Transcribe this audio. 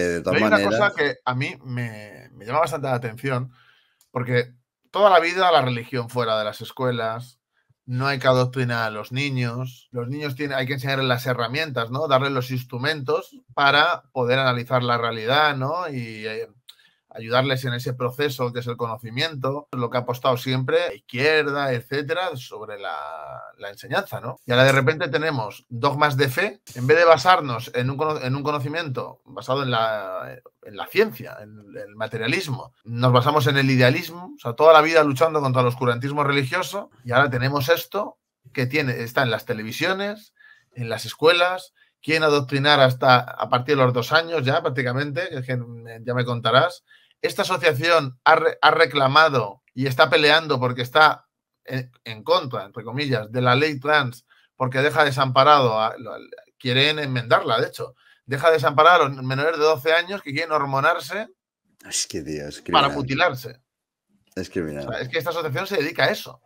hay una cosa que a mí me, llama bastante la atención, porque toda la vida la religión fuera de las escuelas, no hay que adoctrinar a los niños. Los niños tienen, hay que enseñarles las herramientas, ¿no? Darles los instrumentos para poder analizar la realidad, ¿no? Y eh, ayudarles en ese proceso que es el conocimiento, lo que ha apostado siempre izquierda, etcétera, sobre la, enseñanza, ¿no? Y ahora de repente tenemos dogmas de fe, en vez de basarnos en un, en un conocimiento basado en la, en la ciencia, en el materialismo, nos basamos en el idealismo, o sea, toda la vida luchando contra el oscurantismo religioso, y ahora tenemos esto que tiene, está en las televisiones, en las escuelas, quieren adoctrinar hasta a partir de los dos años ya prácticamente, que ya me contarás, esta asociación ha, ha reclamado y está peleando porque está en, contra, entre comillas, de la ley trans, porque deja desamparado, quieren enmendarla, de hecho, deja desamparado a menores de 12 años que quieren hormonarse para mutilarse. Es, es que esta asociación se dedica a eso.